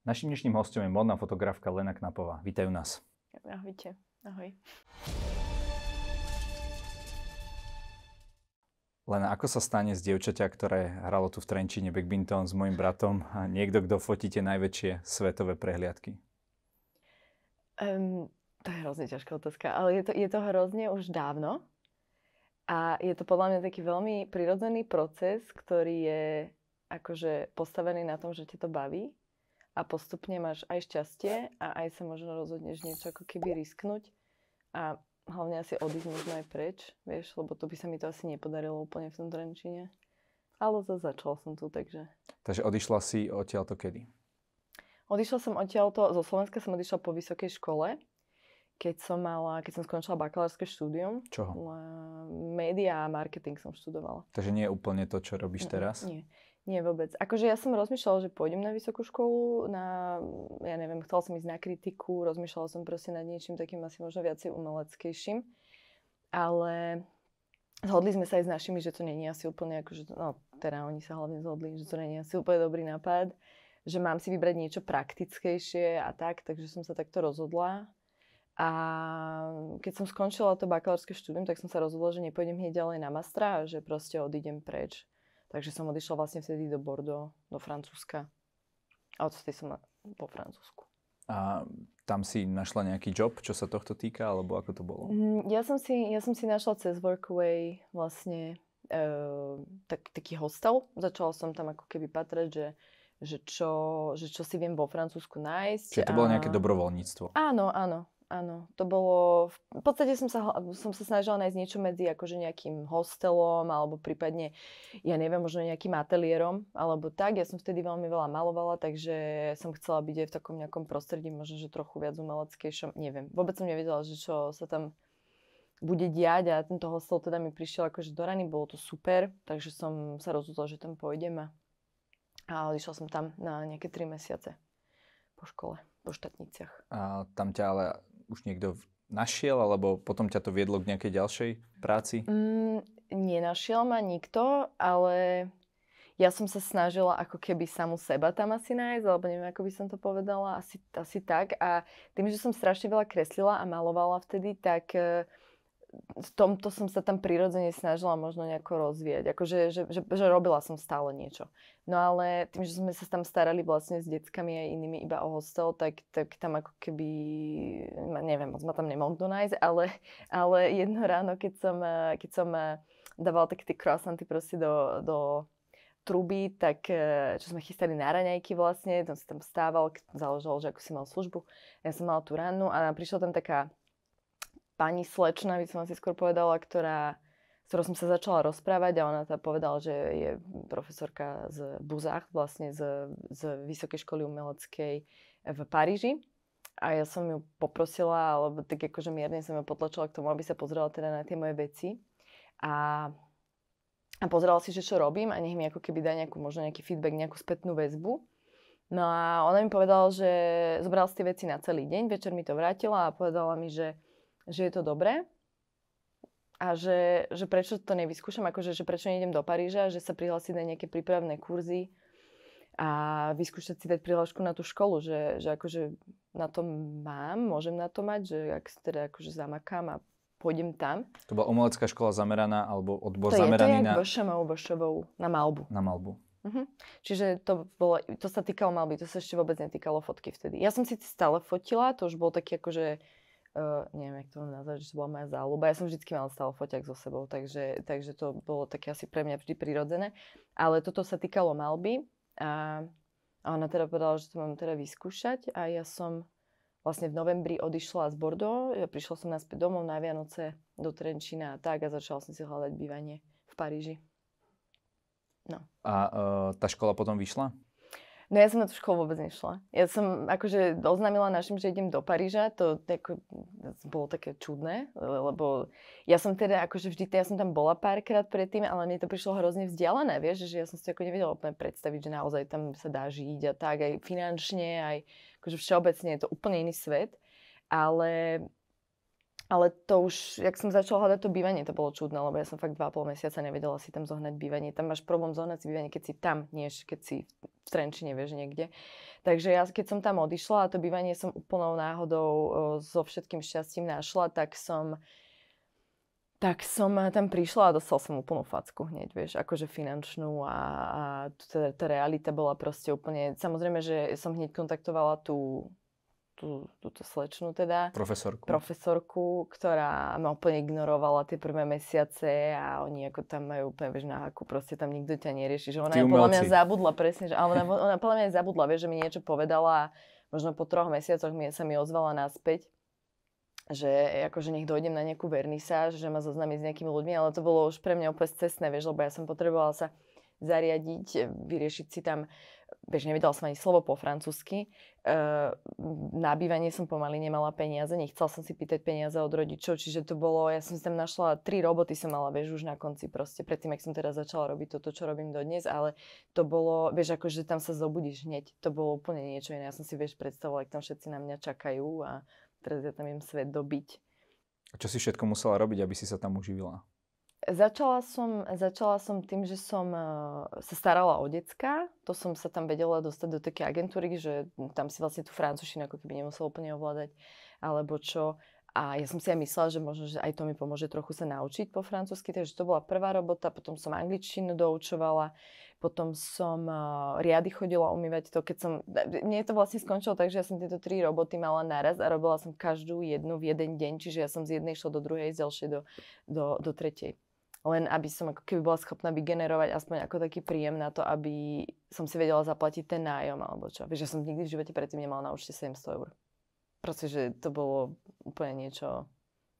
Našim dnešným hostom je modná fotografka Lena Knapová. Vítajú nás. Ahojte. Ahoj. Len ako sa stane z dievčaťa, ktoré hralo tu v Trenčíne Backbinton s mojim bratom a niekto, kto fotíte najväčšie svetové prehliadky? Um, to je hrozne ťažká otázka, ale je to, je to hrozne už dávno. A je to podľa mňa taký veľmi prirodzený proces, ktorý je akože postavený na tom, že ťa to baví a postupne máš aj šťastie a aj sa možno rozhodneš niečo ako keby risknúť a hlavne asi odísť možno aj preč, vieš, lebo to by sa mi to asi nepodarilo úplne v tom Trenčine. Ale zase začala som tu, takže... Takže odišla si odtiaľto kedy? Odišla som odtiaľto, zo Slovenska som odišla po vysokej škole, keď som mala, keď som skončila bakalárske štúdium. Čoho? Média a marketing som študovala. Takže nie je úplne to, čo robíš teraz? Nie. Nie vôbec. Akože ja som rozmýšľala, že pôjdem na vysokú školu, na, ja neviem, chcela som ísť na kritiku, rozmýšľala som proste nad niečím takým asi možno viacej umeleckejším, ale zhodli sme sa aj s našimi, že to není asi úplne, akože, no teda oni sa hlavne zhodli, že to není asi úplne dobrý nápad, že mám si vybrať niečo praktickejšie a tak, takže som sa takto rozhodla. A keď som skončila to bakalárske štúdium, tak som sa rozhodla, že nepôjdem hneď ďalej na mastra, že proste odídem preč Takže som odišla vlastne vtedy do Bordeaux, do Francúzska. A odtedy som po Francúzsku. A tam si našla nejaký job, čo sa tohto týka, alebo ako to bolo? Mm, ja som si, ja som si našla cez Workaway vlastne e, tak, taký hostel. Začala som tam ako keby patrať, že, že, čo, že čo si viem vo Francúzsku nájsť. Čiže to bolo nejaké dobrovoľníctvo. Áno, áno áno. To bolo, v podstate som sa, som sa snažila nájsť niečo medzi akože nejakým hostelom alebo prípadne, ja neviem, možno nejakým ateliérom alebo tak. Ja som vtedy veľmi veľa malovala, takže som chcela byť aj v takom nejakom prostredí, možno, že trochu viac umeleckejšom, neviem. Vôbec som nevedela, že čo sa tam bude diať a tento hostel teda mi prišiel akože do rany, bolo to super, takže som sa rozhodla, že tam pôjdem a, a išla som tam na nejaké 3 mesiace po škole, po štatniciach. A tam ťa ale už niekto našiel, alebo potom ťa to viedlo k nejakej ďalšej práci? Mm, nenašiel ma nikto, ale ja som sa snažila ako keby samu seba tam asi nájsť, alebo neviem, ako by som to povedala, asi, asi tak. A tým, že som strašne veľa kreslila a malovala vtedy, tak... Uh, v tomto som sa tam prirodzene snažila možno nejako rozvieť. Akože že, že, že robila som stále niečo. No ale tým, že sme sa tam starali vlastne s deckami aj inými iba o hostel, tak, tak tam ako keby, neviem, moc ma tam nemohol kto nájsť, ale, ale jedno ráno, keď som, keď som dávala také tie croissanty proste do, do truby, tak čo sme chystali na raňajky vlastne, tam sa tam stával, záležalo, že ako si mal službu. Ja som mala tú rannu a prišla tam taká pani slečna, by som si skôr povedala, ktorá, s ktorou som sa začala rozprávať a ona tá povedala, že je profesorka z Buzach, vlastne z, z Vysokej školy umeleckej v Paríži. A ja som ju poprosila, alebo tak akože mierne som ju potlačila k tomu, aby sa pozrela teda na tie moje veci. A, a pozerala si, že čo robím a nech mi ako keby dá nejakú, možno nejaký feedback, nejakú spätnú väzbu. No a ona mi povedala, že zobral si tie veci na celý deň, večer mi to vrátila a povedala mi, že že je to dobré a že, že prečo to nevyskúšam, akože že prečo nejdem do Paríža, že sa prihlásiť na nejaké prípravné kurzy a vyskúšať si dať prihlášku na tú školu, že, že akože na to mám, môžem na to mať, že ak si teda akože zamakám a pôjdem tam. To bola umelecká škola zameraná, alebo odbor to zameraný je, to je na... To je na malbu. Na malbu. uh Čiže to, bolo, to sa týkalo malby, to sa ešte vôbec netýkalo fotky vtedy. Ja som si stále fotila, to už bol taký akože uh, neviem, jak to mám nazvať, že to bola moja záľuba. Ja som vždy mala stále foťak so sebou, takže, takže to bolo také asi pre mňa vždy prirodzené. Ale toto sa týkalo malby a, a ona teda povedala, že to mám teda vyskúšať a ja som vlastne v novembri odišla z Bordeaux, ja prišla som naspäť domov na Vianoce do Trenčína a tak a začala som si hľadať bývanie v Paríži. No. A uh, tá škola potom vyšla? No ja som na tú školu vôbec nešla. Ja som akože oznámila našim, že idem do Paríža, to ako, bolo také čudné, lebo ja som teda akože vždy, ja som tam bola párkrát predtým, ale mne to prišlo hrozne vzdialené, vieš, že ja som si ako nevedela úplne predstaviť, že naozaj tam sa dá žiť a tak, aj finančne, aj akože všeobecne je to úplne iný svet. Ale ale to už, jak som začala hľadať to bývanie, to bolo čudné, lebo ja som fakt 2,5 mesiaca nevedela si tam zohnať bývanie. Tam máš problém zohnať si bývanie, keď si tam, než keď si v Trenčine, vieš, niekde. Takže ja, keď som tam odišla a to bývanie som úplnou náhodou e, so všetkým šťastím našla, tak som tak som tam prišla a dostal som úplnú facku hneď, vieš, akože finančnú a, a tá, tá realita bola proste úplne, samozrejme, že som hneď kontaktovala tú tú, túto slečnu teda. Profesorku. Profesorku, ktorá ma úplne ignorovala tie prvé mesiace a oni ako tam majú úplne, vieš, na haku, proste tam nikto ťa nerieši. Že ona je podľa mňa zabudla, presne, že ona, ona podľa mňa zabudla, vieš, že mi niečo povedala a možno po troch mesiacoch mi, sa mi ozvala naspäť že akože nech dojdem na nejakú vernisáž, že ma zoznámiť s nejakými ľuďmi, ale to bolo už pre mňa úplne cestné, vieš, lebo ja som potrebovala sa zariadiť, e, vyriešiť si tam, vieš, nevedela som ani slovo po francúzsky, e, na bývanie som pomaly nemala peniaze, nechcel som si pýtať peniaze od rodičov, čiže to bolo, ja som si tam našla, tri roboty som mala, vieš, už na konci proste, predtým, ak som teda začala robiť toto, čo robím dodnes, ale to bolo, vieš, akože tam sa zobudíš hneď, to bolo úplne niečo iné, ja som si, vieš, predstavovala, ak tam všetci na mňa čakajú a teraz ja tam im svet dobiť. A čo si všetko musela robiť, aby si sa tam uživila? začala som, začala som tým, že som eh, sa starala o decka. To som sa tam vedela dostať do také agentúry, že tam si vlastne tú francúzštinu ako keby nemusela úplne ovládať, alebo čo. A ja som si aj myslela, že možno, že aj to mi pomôže trochu sa naučiť po francúzsky, takže to bola prvá robota, potom som angličtinu doučovala, potom som uh, riady chodila umývať to, keď som, eh, mne to vlastne skončilo tak, že ja som tieto tri roboty mala naraz a robila som každú jednu v jeden deň, čiže ja som z jednej šla do druhej, z ďalšej do, do, do tretej len aby som ako keby bola schopná vygenerovať aspoň ako taký príjem na to, aby som si vedela zaplatiť ten nájom alebo čo. Vieš, že som nikdy v živote predtým nemala na účte 700 eur. Proste, že to bolo úplne niečo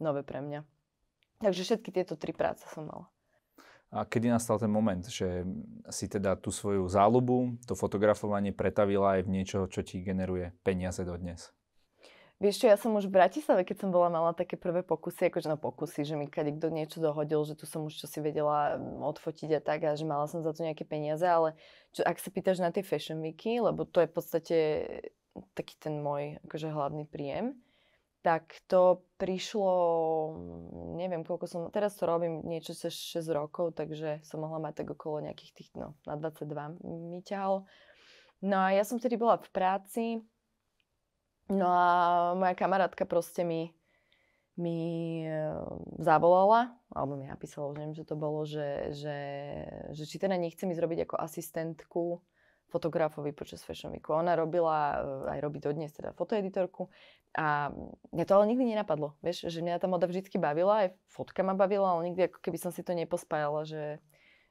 nové pre mňa. Takže všetky tieto tri práce som mala. A kedy nastal ten moment, že si teda tú svoju záľubu, to fotografovanie pretavila aj v niečo, čo ti generuje peniaze dodnes? Vieš čo, ja som už v Bratislave, keď som bola, mala také prvé pokusy, akože na no pokusy, že mi kade kto niečo dohodil, že tu som už čo si vedela mm, odfotiť a tak a že mala som za to nejaké peniaze, ale čo, ak sa pýtaš na tie fashion weeky, lebo to je v podstate mm, taký ten môj akože hlavný príjem, tak to prišlo, mm, neviem koľko som, teraz to robím niečo cez 6 rokov, takže som mohla mať tak okolo nejakých tých, no, na 22 mi ťahalo. No a ja som vtedy bola v práci, No a moja kamarátka proste mi, mi eh, zavolala, alebo mi napísala, už neviem, že to bolo, že, že, že či teda nechce mi zrobiť ako asistentku fotografovi počas Fashion Weeku. Ona robila, eh, aj robí dodnes teda fotoeditorku a mňa to ale nikdy nenapadlo, vieš, že mňa tá moda vždy bavila, aj fotka ma bavila, ale nikdy ako keby som si to nepospájala, že,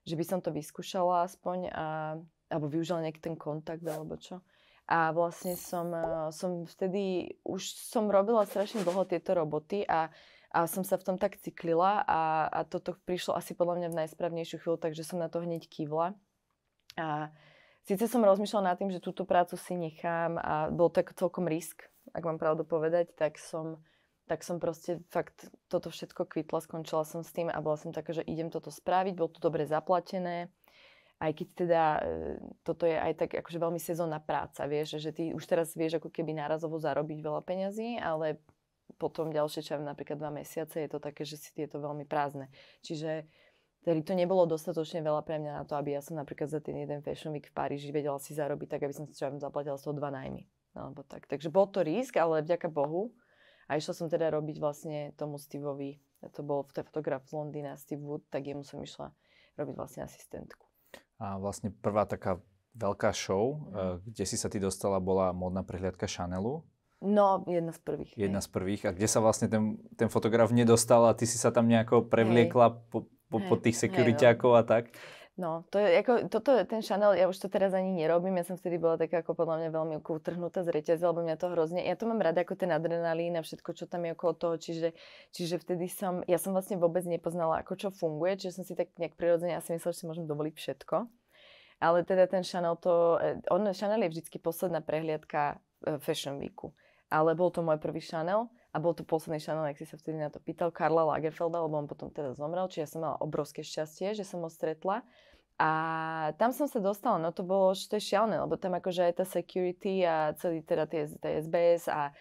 že by som to vyskúšala aspoň a, alebo využila nejaký ten kontakt alebo čo a vlastne som, e, som vtedy, už som robila strašne dlho tieto roboty a, a som sa v tom tak cyklila a, a toto prišlo asi podľa mňa v najsprávnejšiu chvíľu, takže som na to hneď kývla. A síce som rozmýšľala nad tým, že túto prácu si nechám a bol tak celkom risk, ak mám pravdu povedať, tak som, tak som proste fakt toto všetko kvitla, skončila som s tým a bola som taká, že idem toto spraviť, bolo to dobre zaplatené aj keď teda e, toto je aj tak akože veľmi sezónna práca, vieš, že ty už teraz vieš ako keby nárazovo zarobiť veľa peňazí, ale potom ďalšie čo napríklad dva mesiace je to také, že si tieto veľmi prázdne. Čiže Tedy to nebolo dostatočne veľa pre mňa na to, aby ja som napríklad za ten jeden Fashion Week v Paríži vedela si zarobiť tak, aby som si čo zaplatila z toho dva najmy. Alebo tak. Takže bol to risk, ale vďaka Bohu. A išla som teda robiť vlastne tomu Steveovi, to bol fotograf z Londýna, Steve Wood, tak jemu som išla robiť vlastne asistentku. A vlastne prvá taká veľká show, mm. kde si sa ty dostala, bola modná prehliadka Chanelu. No, jedna z prvých. Jedna hej. z prvých. A kde sa vlastne ten, ten fotograf nedostal a ty si sa tam nejako prevliekla hej. po, po, hej. po tých sekuriťákov no. a tak? No, to je, ako, toto, ten Chanel, ja už to teraz ani nerobím, ja som vtedy bola taká ako podľa mňa veľmi utrhnutá z reťaze, lebo mňa to hrozne, ja to mám rada ako ten adrenalín a všetko, čo tam je okolo toho, čiže, čiže vtedy som, ja som vlastne vôbec nepoznala, ako čo funguje, čiže som si tak nejak prirodzene asi myslela, že si môžem dovoliť všetko. Ale teda ten Chanel to, eh, on, Chanel je vždycky posledná prehliadka eh, Fashion Weeku. Ale bol to môj prvý Chanel, a bol to posledný Chanel, ak si sa vtedy na to pýtal, Karla Lagerfelda, lebo on potom teda zomrel, čiže ja som mala obrovské šťastie, že som ho stretla. A tam som sa dostala, no to bolo, ešte to je lebo tam akože aj tá security a celý teda tie, tie SBS a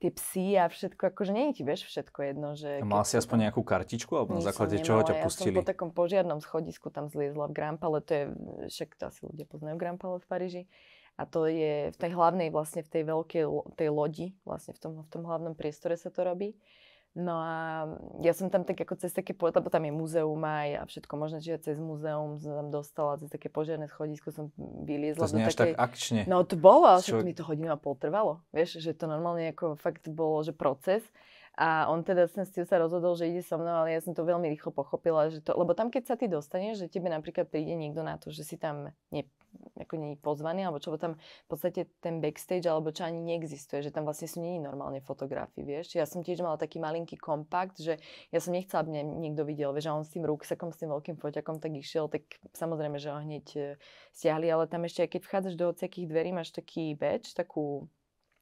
tie psy a všetko, akože nie je ti, vieš, všetko jedno. Že mal si aspoň tam... nejakú kartičku, alebo na základe nemala, čoho ťa pustili? Ja som po takom požiarnom schodisku tam zliezla v Grampale, to je, však to asi ľudia poznajú Grampale v Paríži. A to je v tej hlavnej, vlastne v tej veľkej, tej lodi, vlastne v tom, v tom hlavnom priestore sa to robí. No a mm, ja som tam tak ako cez také, lebo tam je múzeum aj a všetko možné, čiže cez múzeum som tam dostala, cez také požiarné schodisko som mm, vyliezla. To znie až také, tak akčne. No to bolo, ale Čo... mi to hodinu a pol trvalo. Vieš, že to normálne ako fakt bolo, že proces. A on teda s tým sa rozhodol, že ide so mnou, ale ja som to veľmi rýchlo pochopila, že to, lebo tam, keď sa ty dostaneš, že tebe napríklad príde niekto na to, že si tam ne, ako nie pozvaný, alebo čo tam v podstate ten backstage, alebo čo ani neexistuje, že tam vlastne sú nie normálne fotografie, vieš. Ja som tiež mala taký malinký kompakt, že ja som nechcela, aby niekto videl, vieš, a on s tým ruksakom, s tým veľkým foťakom tak išiel, tak samozrejme, že ho hneď eh, stiahli, ale tam ešte, keď vchádzaš do hociakých dverí, máš taký badge, takú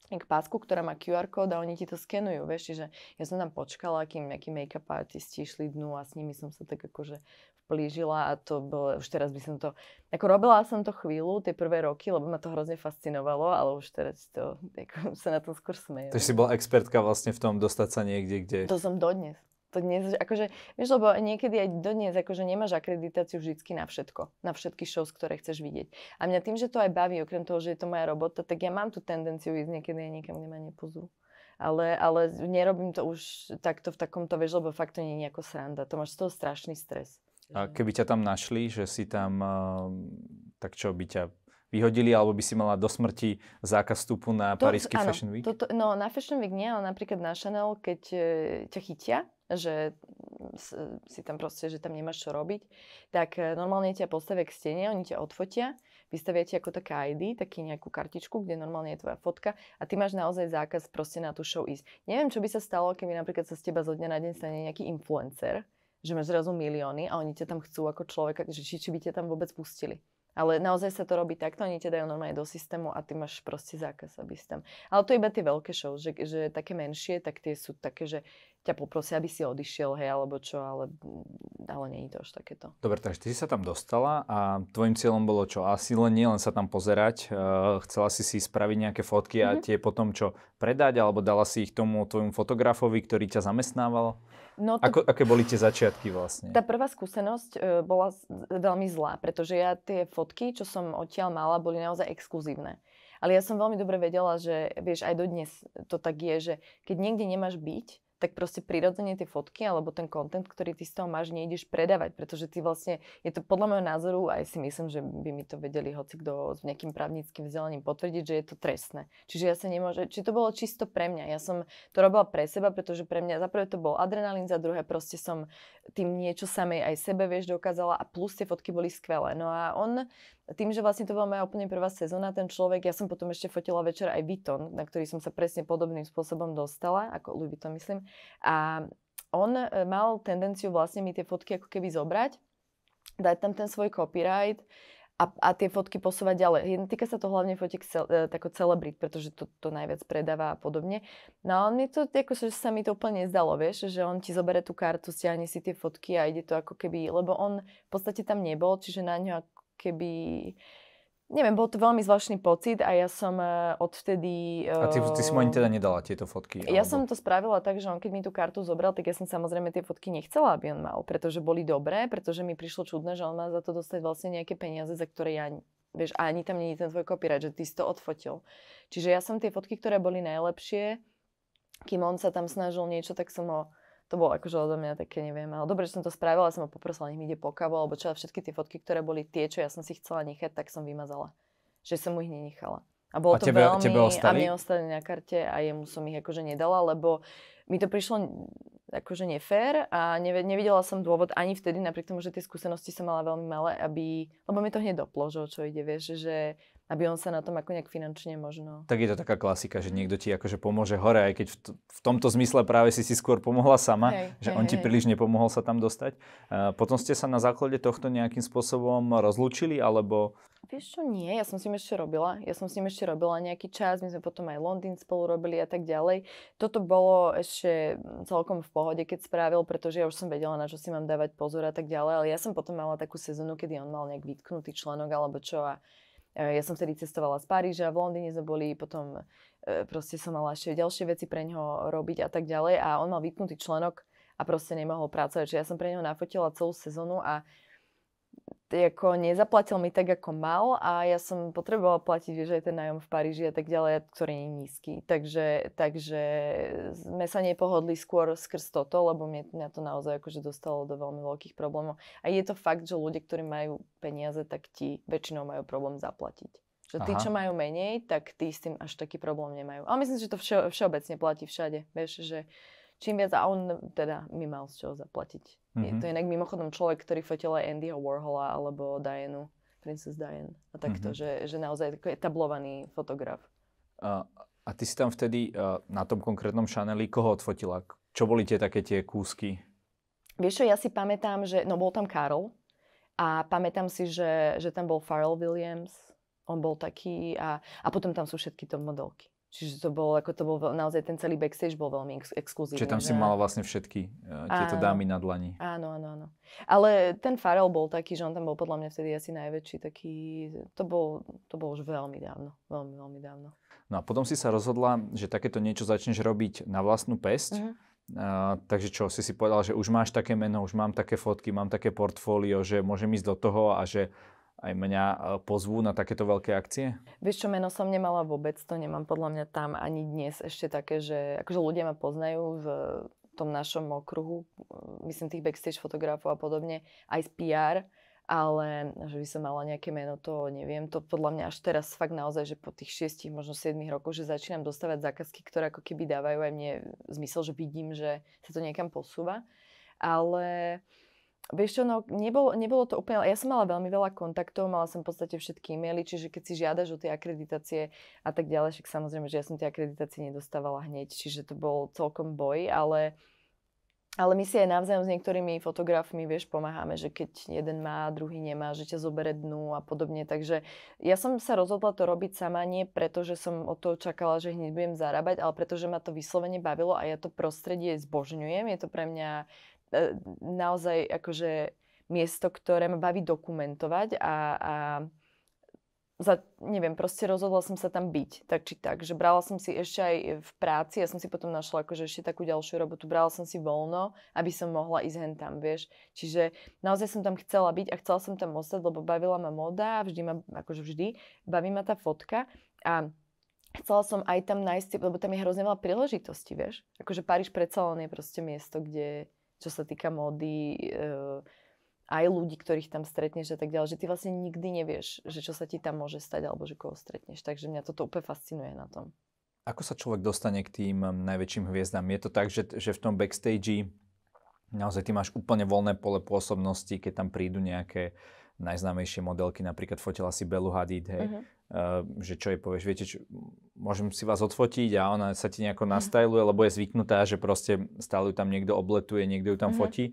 Vlastne k pásku, ktorá má QR kód a oni ti to skenujú, vieš, že ja som tam počkala, kým nejakí make-up artisti išli dnu a s nimi som sa tak akože vplížila a to bolo, už teraz by som to, ako robila som to chvíľu, tie prvé roky, lebo ma to hrozne fascinovalo, ale už teraz to, ako, sa na to skôr smejem. To si bola expertka vlastne v tom dostať sa niekde, kde... To som dodnes to dnes, že akože, vieš, lebo niekedy aj dodnes, akože nemáš akreditáciu vždycky na všetko, na všetky shows, ktoré chceš vidieť. A mňa tým, že to aj baví, okrem toho, že je to moja robota, tak ja mám tú tendenciu ísť niekedy aj niekam, kde ma nepozvú ale, ale nerobím to už takto v takomto, vieš, lebo fakt to nie je nejako sranda. To máš z toho strašný stres. A keby ťa tam našli, že si tam, ehm, tak čo by ťa vyhodili, alebo by si mala do smrti zákaz vstupu na to, Parísky áno, Fashion Week? to, no na Fashion Week nie, ale napríklad na Chanel, keď e, ťa chytia, že si tam proste, že tam nemáš čo robiť, tak e, normálne ťa postavia k stene, oni ťa odfotia, vystavia ti ako taká ID, taký nejakú kartičku, kde normálne je tvoja fotka a ty máš naozaj zákaz proste na tú show ísť. Neviem, čo by sa stalo, keby napríklad sa z teba zo dňa na deň stane nejaký influencer, že máš zrazu milióny a oni ťa tam chcú ako človeka, že či, či by ťa tam vôbec pustili. Ale naozaj sa to robí takto, oni ťa dajú normálne do systému a ty máš proste zákaz, aby si tam. Ale to iba tie veľké show, že, že také menšie, tak tie sú také, že ťa poprosia, aby si odišiel, hej, alebo čo, ale, ale nie je to až takéto. Dobre, takže ty si sa tam dostala a tvojim cieľom bolo čo? Asi len nie len sa tam pozerať, uh, chcela si si spraviť nejaké fotky mm-hmm. a mhm. tie potom čo predať, alebo dala si ich tomu tvojmu fotografovi, ktorý ťa zamestnával? No to... Ako, aké boli tie začiatky vlastne? Tá prvá skúsenosť uh, bola veľmi zlá, pretože ja tie fotky, čo som odtiaľ mala, boli naozaj exkluzívne. Ale ja som veľmi dobre vedela, že vieš, aj dodnes to tak je, že keď niekde nemáš byť, tak proste prirodzene tie fotky alebo ten kontent, ktorý ty z toho máš, nejdeš predávať, pretože ty vlastne, je to podľa môjho názoru, aj si myslím, že by mi to vedeli hoci kto s nejakým právnickým vzdelaním potvrdiť, že je to trestné. Čiže ja sa nemôžem, či to bolo čisto pre mňa. Ja som to robila pre seba, pretože pre mňa za prvé to bol adrenalín, za druhé proste som tým niečo samej aj sebe, vieš, dokázala a plus tie fotky boli skvelé. No a on, tým, že vlastne to bola moja úplne prvá sezóna, ten človek, ja som potom ešte fotila večer aj Vuitton, na ktorý som sa presne podobným spôsobom dostala, ako Louis Vuitton myslím, a on e, mal tendenciu vlastne mi tie fotky ako keby zobrať, dať tam ten svoj copyright a, a tie fotky posúvať ďalej. Týka sa to hlavne fotiek e, ako celebrit, pretože to, to najviac predáva a podobne. No a mne to, ako sa mi to úplne nezdalo, vieš, že on ti zoberie tú kartu, stiahne si tie fotky a ide to ako keby, lebo on v podstate tam nebol, čiže na ňo ako keby Neviem, bol to veľmi zvláštny pocit a ja som eh, odvtedy... a ty, ty si mu ani eh, teda nedala tieto fotky? Ja alebo... som to spravila tak, že on keď mi tú kartu zobral, tak ja som samozrejme tie fotky nechcela, aby on mal, pretože boli dobré, pretože mi prišlo čudné, že on má za to dostať vlastne nejaké peniaze, za ktoré ja vieš, a ani tam není ten tvoj copyright, že ty si to odfotil. Čiže ja som tie fotky, ktoré boli najlepšie, kým on sa tam snažil niečo, tak som ho to bolo akože odo mňa také, neviem, ale dobre, že som to spravila, som ho poprosila, nech mi ide po kávu, alebo čo, všetky tie fotky, ktoré boli tie, čo ja som si chcela nechať, tak som vymazala. Že som mu ich nenechala. A bolo a to tebe, veľmi, tebe a mne ostali na karte a jemu som ich akože nedala, lebo mi to prišlo akože nefér a nevidela som dôvod ani vtedy, napriek tomu, že tie skúsenosti som mala veľmi malé, aby, lebo mi to hneď doplo, že o čo ide, vieš, že aby on sa na tom ako nejak finančne možno... Tak je to taká klasika, že niekto ti akože pomôže hore, aj keď v, t- v tomto zmysle práve si si skôr pomohla sama, hej, že hej, on hej. ti príliš nepomohol sa tam dostať. Uh, potom ste sa na základe tohto nejakým spôsobom rozlúčili, alebo... Vieš čo, nie, ja som s ním ešte robila. Ja som s ním ešte robila nejaký čas, my sme potom aj Londýn spolu robili a tak ďalej. Toto bolo ešte mm, celkom v pohode, keď spravil, pretože ja už som vedela, na čo si mám dávať pozor a tak ďalej, ale ja som potom mala takú sezónu, kedy on mal nejak vytknutý členok alebo čo a Eh, ja som vtedy cestovala z Paríža, v Londýne sme boli, potom eh, proste som mala ešte ďalšie veci pre ňoho robiť a tak ďalej a on mal vypnutý členok a proste nemohol pracovať. Čiže ja som pre neho nafotila celú sezónu a uh, ako nezaplatil mi tak, ako mal a ja som potrebovala platiť, vieš, aj ten nájom v Paríži a tak ďalej, ktorý je nízky. Takže, takže sme sa nepohodli skôr skrz toto, lebo mne, mňa to naozaj akože dostalo do veľmi veľkých problémov. A je to fakt, že ľudia, ktorí majú peniaze, tak ti väčšinou majú problém zaplatiť. Že tí, Aha. čo majú menej, tak tí s tým až taký problém nemajú. Ale myslím, že to vše, všeobecne platí všade. Vieš, že čím viac a on teda mi mal z čoho zaplatiť. Mm-hmm. Je to mhm. inak mimochodom človek, ktorý fotil aj Andyho Warhola alebo Dianu, Princess Diane a takto, mm-hmm. že, že naozaj je tablovaný fotograf. A, a ty si tam vtedy na tom konkrétnom Chaneli koho odfotila? Čo boli tie také tie kúsky? Vieš čo, ja si pamätám, že no bol tam Karol a pamätám si, že, že tam bol Pharrell Williams, on bol taký a, a potom tam sú všetky to modelky. Čiže to bolo, ako to bol naozaj ten celý backstage bol veľmi ex- exkluzívny. Čiže tam si mala vlastne všetky uh, tieto áno, dámy na dlani. Áno, áno, áno. Ale ten Farel bol taký, že on tam bol podľa mňa vtedy asi najväčší taký, to bol, to bol už veľmi dávno, veľmi, veľmi dávno. No a potom si sa rozhodla, že takéto niečo začneš robiť na vlastnú pesť. Uh-huh. Uh, takže čo, si si povedal, že už máš také meno, už mám také fotky, mám také portfólio, že môžem ísť do toho a že aj mňa e, pozvú na takéto veľké akcie? Vieš čo, meno som nemala vôbec, to nemám podľa mňa tam ani dnes ešte také, že akože ľudia ma poznajú v tom našom okruhu, e, myslím tých backstage fotografov a podobne, aj z PR, ale že by som mala nejaké meno, to neviem. To podľa mňa až teraz fakt naozaj, že po tých 6, možno 7 rokoch, že začínam dostávať zákazky, ktoré ako keby dávajú aj mne zmysel, že vidím, že sa to niekam posúva. Ale uh, Vieš čo, no, nebolo, nebolo to úplne, ja som mala veľmi veľa kontaktov, mala som v podstate všetky e-maily, čiže keď si žiadaš o tie akreditácie a tak ďalej, však samozrejme, že ja som tie akreditácie nedostávala hneď, čiže to bol celkom boj, ale, ale my si aj navzájom s niektorými fotografmi, vieš, pomáhame, že keď jeden má, druhý nemá, že ťa zobere dnu a podobne, takže ja som sa rozhodla to robiť sama, nie preto, že som o toho čakala, že hneď budem zarábať, ale pretože ma to vyslovene bavilo a ja to prostredie zbožňujem, je to pre mňa E, naozaj akože miesto, ktoré ma baví dokumentovať a, a za, neviem, proste rozhodla som sa tam byť, tak či tak, že brala som si ešte aj v práci, ja som si potom našla akože ešte takú ďalšiu robotu, brala som si voľno, aby som mohla ísť hen tam, vieš. Čiže naozaj som tam chcela byť a chcela som tam ostať, lebo bavila ma moda, a vždy ma, akože vždy, baví ma tá fotka a chcela som aj tam nájsť, lebo tam je hrozne veľa príležitosti, vieš. Akože Paríž predsa len je proste miesto, kde čo sa týka módy, eh, aj ľudí, ktorých tam stretneš a tak ďalej, že ty vlastne nikdy nevieš, že čo sa ti tam môže stať alebo že koho stretneš. Takže mňa toto úplne fascinuje na tom. Ako sa človek dostane k tým eh, najväčším hviezdám? Je to tak, že, že v tom backstage naozaj ty máš úplne voľné pole pôsobnosti, keď tam prídu nejaké najznámejšie modelky, napríklad fotila si Belu Hadid, hej, uh-huh. uh, že čo jej povieš, viete, čo, môžem si vás odfotiť a ona sa ti nejako mhm. nastajluje, lebo je zvyknutá, že proste stále ju tam niekto obletuje, niekto ju tam mm-hmm. fotí.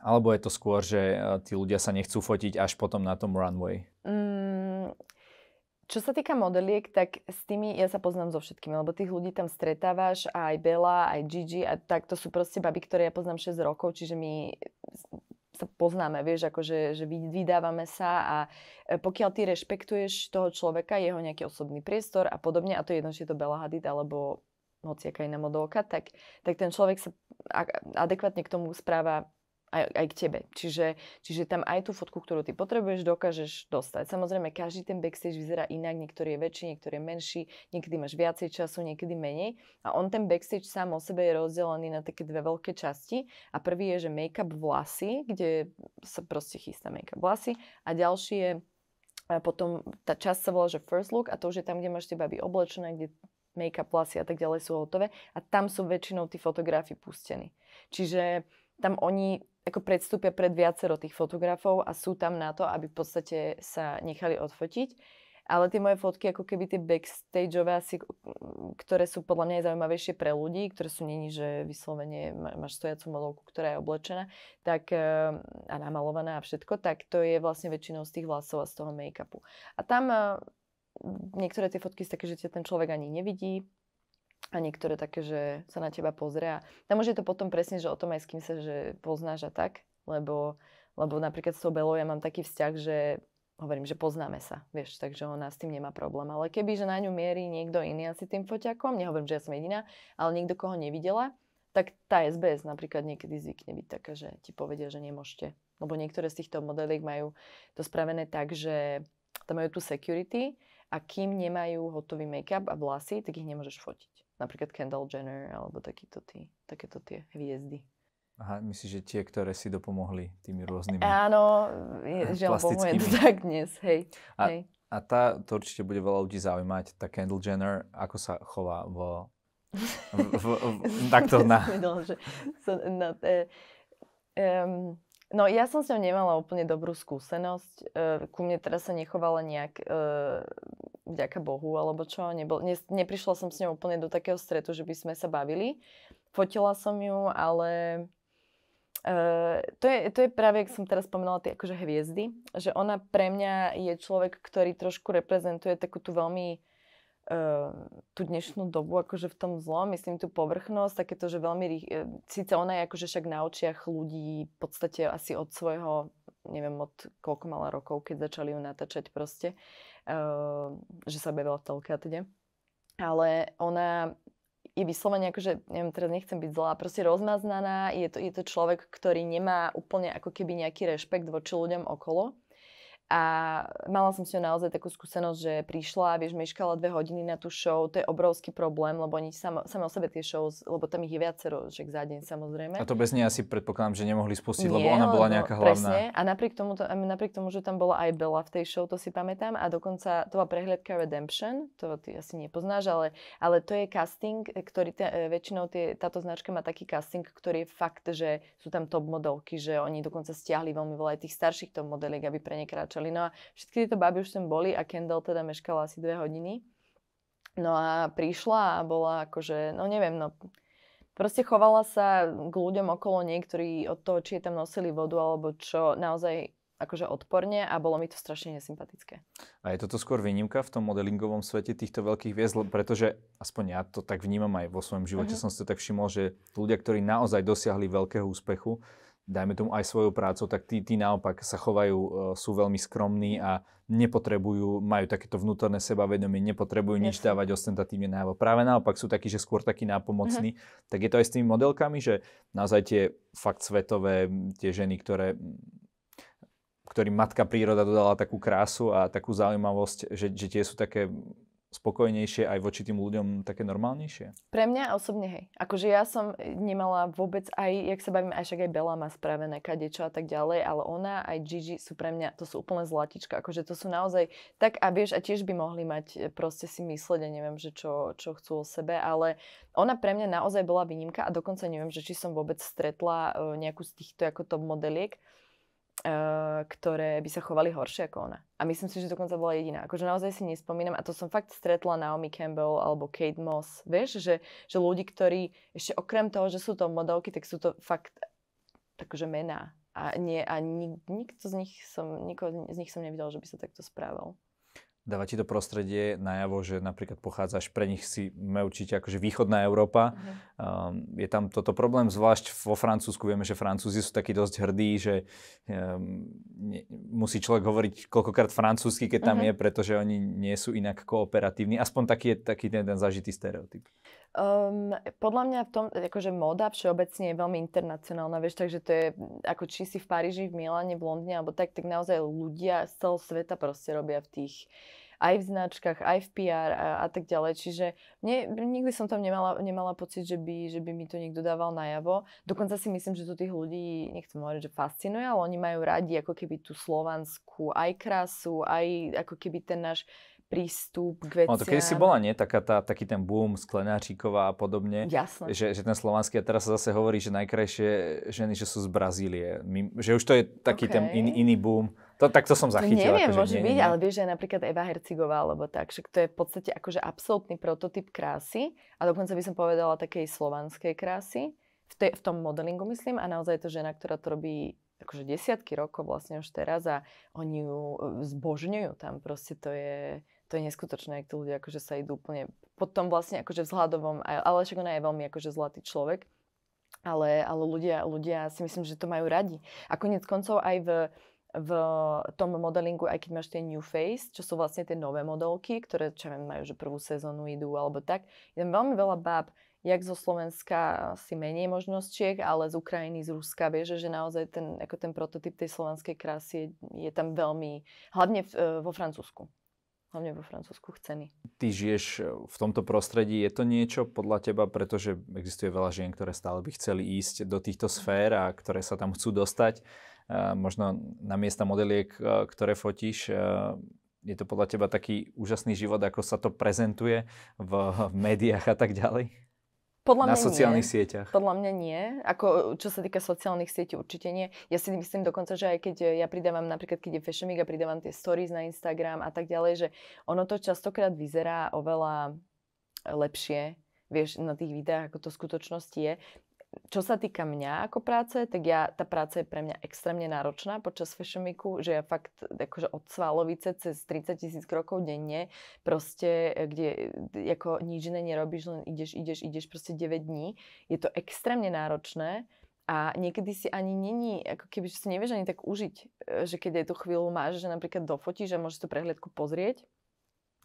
Alebo je to skôr, že e, tí ľudia sa nechcú fotiť až potom na tom runway? Mm, čo sa týka modeliek, tak s tými ja sa poznám so všetkými, lebo tých ľudí tam stretávaš, aj Bela, aj Gigi, a tak to sú proste baby, ktoré ja poznám 6 rokov, čiže my sa poznáme, vieš, akože že vydávame sa a e, pokiaľ ty rešpektuješ toho človeka, jeho nejaký osobný priestor a podobne, a to je jedno, či je to Bela Hadid alebo hociaká iná modelka, tak, tak ten človek sa adekvátne k tomu správa aj, aj k tebe. Čiže, čiže tam aj tú fotku, ktorú ty potrebuješ, dokážeš dostať. Samozrejme, každý ten backstage vyzerá inak, niektorý je väčší, niektorý je menší, niekedy máš viacej času, niekedy menej. A on ten backstage sám o sebe je rozdelený na také dve veľké časti. A prvý je, že make-up vlasy, kde sa proste chystá make-up vlasy. A ďalší je a potom tá časť sa volá, že first look a to už je tam, kde máš tie baby oblečené, kde make-up vlasy a tak ďalej sú hotové a tam sú väčšinou tí fotografi pustení. Čiže tam oni ako predstúpia pred viacero tých fotografov a sú tam na to, aby v podstate sa nechali odfotiť. Ale tie moje fotky, ako keby tie backstageové asi, ktoré sú podľa mňa aj zaujímavejšie pre ľudí, ktoré sú není, že vyslovene máš stojacú modelku, ktorá je oblečená tak, eh, a namalovaná a všetko, tak to je vlastne väčšinou z tých vlasov a z toho make-upu. A tam eh, niektoré tie fotky sú také, že ťa ten človek ani nevidí, a niektoré také, že sa na teba pozrie. A tam už je to potom presne, že o tom aj s kým sa že poznáš a tak, lebo, lebo napríklad s tou Belou ja mám taký vzťah, že hovorím, že poznáme sa, vieš, takže ona s tým nemá problém. Ale keby, že na ňu mierí niekto iný asi tým foťakom, nehovorím, že ja som jediná, ale niekto, koho nevidela, tak tá SBS napríklad niekedy zvykne byť taká, že ti povedia, že nemôžete. Lebo niektoré z týchto modeliek majú to spravené tak, že tam majú tu security a kým nemajú hotový make-up a vlasy, tak ich nemôžeš fotiť napríklad Kendall Jenner alebo takýto tí, takéto tie hviezdy. Aha, myslíš, že tie, ktoré si dopomohli tými rôznymi Áno, že Bohu, je to tak dnes, hej. A, hej. a tá, to určite bude veľa ľudí zaujímať, tá Kendall Jenner, ako sa chová vo... v, v, v, takto na... Vedel, že na e, um, No ja som s ňou nemala úplne dobrú skúsenosť. Eh, ku mne teraz sa nechovala nejak eh, vďaka Bohu alebo čo. Nebol, ne, neprišla som s ňou úplne do takého stretu, že by sme sa bavili. Fotila som ju, ale Uh, to, je, to je práve, ak som teraz spomenula, tie akože hviezdy, že ona pre mňa je človek, ktorý trošku reprezentuje takú tú veľmi E, tú dnešnú dobu akože v tom zlom, myslím tú povrchnosť, takéto, že veľmi rých... E, síce ona je akože však na očiach ľudí v podstate asi od svojho, neviem od koľko mala rokov, keď začali ju natáčať proste, uh, že sa bevela v telke a teda. Ale ona je vyslovene akože, neviem, teraz nechcem byť zlá, proste rozmaznaná, je to, je to človek, ktorý nemá úplne ako keby nejaký rešpekt voči ľuďom okolo a mala som s ňou naozaj takú skúsenosť, že prišla, vieš, meškala dve hodiny na tú show, to je obrovský problém, lebo oni sama, o sebe tie show, lebo tam ich je viacero, že za deň samozrejme. A to bez nej asi predpokladám, že nemohli spustiť, Nie, lebo ona bola nejaká hlavná. Presne, a napriek tomu, to, napriek tomu, že tam bola aj Bela v tej show, to si pamätám, a dokonca to bola prehľadka Redemption, to ty asi nepoznáš, ale, ale to je casting, ktorý te, e, väčšinou tie, táto značka má taký casting, ktorý je fakt, že sú tam top modelky, že oni dokonca stiahli veľmi veľa aj tých starších top modeliek, aby pre ne kráčali skúšali. No a všetky tieto baby už sem boli a Kendall teda meškala asi dve hodiny. No a prišla a bola akože, no neviem, no proste chovala sa k ľuďom okolo niektorí od toho, či je tam nosili vodu alebo čo, naozaj akože odporne a bolo mi to strašne nesympatické. A je toto skôr výnimka v tom modelingovom svete týchto veľkých hviezd, pretože aspoň ja to tak vnímam aj vo svojom živote, uh-huh. som si to tak všimol, že ľudia, ktorí naozaj dosiahli veľkého úspechu, dajme tomu aj svojou prácou, tak tí, tí naopak sa chovajú, e, sú veľmi skromní a nepotrebujú, majú takéto vnútorné sebavedomie, nepotrebujú yes. nič dávať ostentatívne najavo. Práve naopak sú takí, že skôr takí nápomocní. Uh-huh. Tak je to aj s tými modelkami, že naozaj tie fakt svetové, tie ženy, ktoré ktorým matka príroda dodala takú krásu a takú zaujímavosť, že, že tie sú také spokojnejšie aj voči tým ľuďom také normálnejšie? Pre mňa osobne hej. Akože ja som nemala vôbec aj, jak sa bavím, aj však aj Bela má spravené kadečo a tak ďalej, ale ona aj Gigi sú pre mňa, to sú úplne zlatička. Akože to sú naozaj tak a vieš, a tiež by mohli mať e, proste si mysleť, a neviem, že čo, čo chcú o sebe, ale ona pre mňa naozaj bola výnimka a dokonca neviem, že či som vôbec stretla e, nejakú z týchto ako top modeliek, Eh, ktoré by sa chovali horšie ako ona. A myslím si, že dokonca bola jediná. Akože naozaj si nespomínam, a to som fakt stretla Naomi Campbell alebo Kate Moss. Vieš, že, že ľudí, ktorí ešte okrem toho, že sú to modelky, tak sú to fakt takože mená. A, nie, a nik, nikto z nich som, nikoho z nich som nevidel, že by sa takto správal dáva ti to prostredie najavo, že napríklad pochádzaš, pre nich si sme určite akože východná Európa. Mm-hmm. Um, je tam toto problém, zvlášť vo Francúzsku. Vieme, že Francúzi sú takí dosť hrdí, že um, ehm, ne, musí človek hovoriť koľkokrát francúzsky, keď tam mm-hmm. je, pretože oni nie sú inak kooperatívni. Aspoň taký je taký ten, ten zažitý stereotyp. Um, podľa mňa v tom, akože moda všeobecne je veľmi internacionálna, vieš, takže to je, ako či si v Paríži, v Miláne, v Londýne, alebo tak, tak naozaj ľudia z celého sveta proste robia v tých aj v značkách, aj v PR a, a tak ďalej. Čiže nie, nikdy som tam nemala, nemala pocit, že by, že by mi to niekto dával najavo. Dokonca si myslím, že to tých ľudí, nechcem hovoriť, že fascinuje, ale oni majú radi ako keby tú slovanskú aj krásu, aj ako keby ten náš prístup k veciam. No to si bola, nie? Taká tá, taký ten boom Sklenáčiková a podobne. Jasne. Že, že ten slovanský, a teraz sa zase hovorí, že najkrajšie ženy, že sú z Brazílie. My, že už to je taký okay. ten in, iný boom. To, tak to som zachytil. Neviem, akože, môže nie, byť, nie. ale vieš, že napríklad Eva Hercigová, alebo tak, že to je v podstate akože absolútny prototyp krásy a dokonca by som povedala takej slovanskej krásy, v, te, v tom modelingu myslím a naozaj je to žena, ktorá to robí akože desiatky rokov vlastne už teraz a oni ju e, zbožňujú tam, proste to je, to je neskutočné, ak to ľudia akože sa idú úplne potom vlastne akože vzhľadovom, ale však ona je veľmi akože zlatý človek, ale, ale ľudia, ľudia si myslím, že to majú radi. A konec koncov aj v v tom modelingu, aj keď máš tie new face, čo sú vlastne tie nové modelky, ktoré, čo viem, majú, že prvú sezónu idú alebo tak. Je veľmi veľa báb, jak zo Slovenska si menej možnostiek, ale z Ukrajiny, z Ruska, vieš, že naozaj ten, ako ten prototyp tej slovenskej krásy je, je tam veľmi, hlavne v, e, vo Francúzsku. Hlavne vo Francúzsku chcený. Ty žiješ e, v tomto prostredí, je to niečo podľa teba, pretože existuje veľa žien, ktoré stále by chceli ísť do týchto sfér a ktoré sa tam chcú dostať možno na miesta modeliek, e, ktoré fotíš, e, je to podľa teba taký úžasný život, ako sa to prezentuje v médiách a tak ďalej? Podľa na mňa sociálnych nie. sieťach? Podľa mňa nie. Ako, čo sa týka sociálnych sietí, určite nie. Ja si myslím dokonca, že aj keď ja pridávam, napríklad keď je Fashion Week a pridávam tie stories na Instagram a tak ďalej, že ono to častokrát vyzerá oveľa lepšie, vieš, na tých videách, ako to v skutočnosti je čo sa týka mňa ako práce, tak ja, tá práca je pre mňa extrémne náročná počas Fashion Weeku, že ja fakt akože od Svalovice cez 30 tisíc krokov denne, proste, e, kde ako nič iné nerobíš, len ideš, ideš, ideš proste 9 dní. Je to extrémne náročné a niekedy si ani není, ako keby si nevieš ani tak užiť, e, že keď aj tú chvíľu máš, že napríklad dofotíš a môžeš tú prehliadku pozrieť,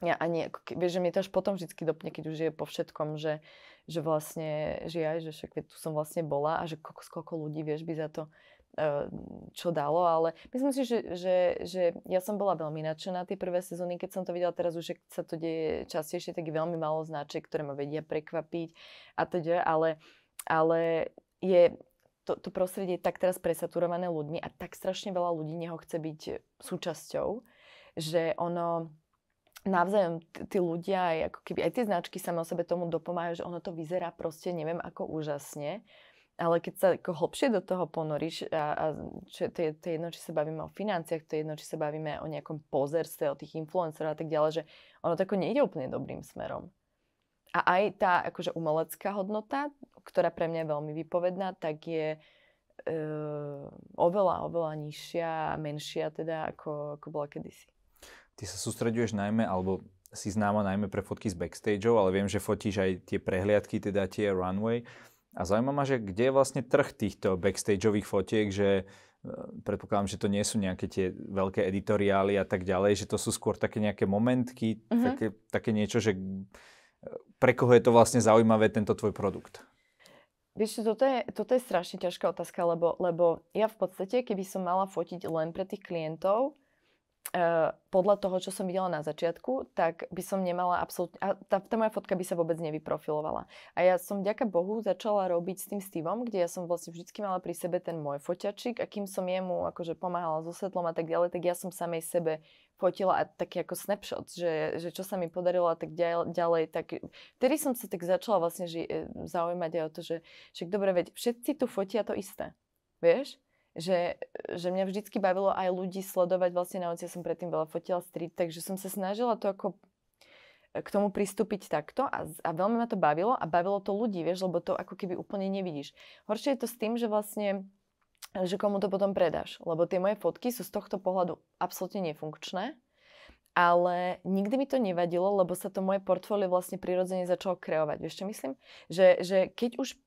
ja ani, keby, že mi to až potom vždy dopne, keď už je po všetkom, že že vlastne, že ja, že však tu som vlastne bola a že koľko, koľko ľudí, vieš, by za to eh, čo dalo, ale myslím si, že, že, že ja som bola veľmi nadšená tie prvé sezóny, keď som to videla teraz už, sa to deje častejšie, tak je veľmi málo značiek, ktoré ma vedia prekvapiť a deje, ale, ale je, to, to prostredie je tak teraz presaturované ľuďmi a tak strašne veľa ľudí neho chce byť súčasťou, že ono navzájom tí ľudia, aj, ako keby aj tie značky sa o sebe tomu dopomáhajú, že ono to vyzerá proste neviem ako úžasne. Ale keď sa ako hlbšie do toho ponoríš, a, a čo, to, je, to je jedno, či sa bavíme o financiách, to je jedno, či sa bavíme o nejakom pozerstve, o tých influencerov a tak ďalej, že ono to ako nejde úplne dobrým smerom. A aj tá akože umelecká hodnota, ktorá pre mňa je veľmi vypovedná, tak je e, oveľa, oveľa nižšia a menšia teda, ako, ako bola kedysi. Ty sa sústreduješ najmä, alebo si známa najmä pre fotky z backstageov, ale viem, že fotíš aj tie prehliadky, teda tie runway. A zaujíma ma, že kde je vlastne trh týchto backstageových fotiek, že e, predpokladám, že to nie sú nejaké tie veľké editoriály a tak ďalej, že to sú skôr také nejaké momentky, mm-hmm. také, také niečo, že e, pre koho je to vlastne zaujímavé tento tvoj produkt? Vieš, toto je, toto je strašne ťažká otázka, lebo, lebo ja v podstate, keby som mala fotiť len pre tých klientov, E, podľa toho, čo som videla na začiatku, tak by som nemala absolútne... A tá, tá moja fotka by sa vôbec nevyprofilovala. A ja som, ďaká Bohu, začala robiť s tým Steveom, kde ja som vlastne vždycky mala pri sebe ten môj foťačik a kým som jemu akože pomáhala so svetlom a tak ďalej, tak ja som samej sebe fotila a taký ako snapshot, že, že čo sa mi podarilo a tak ďalej, tak vtedy som sa tak začala vlastne ži- e, zaujímať aj o to, že však dobre, veď všetci tu fotia to isté. Vieš? že, že mňa vždycky bavilo aj ľudí sledovať vlastne na Ja som predtým veľa fotila street, takže som sa snažila to ako e, k tomu pristúpiť takto a, a veľmi ma to bavilo a bavilo to ľudí, vieš, lebo to ako keby úplne nevidíš. Horšie je to s tým, že vlastne že komu to potom predáš, lebo tie moje fotky sú z tohto pohľadu absolútne nefunkčné, ale nikdy mi to nevadilo, lebo sa to moje portfólio vlastne prirodzene začalo kreovať. Vieš čo myslím? Že, že keď už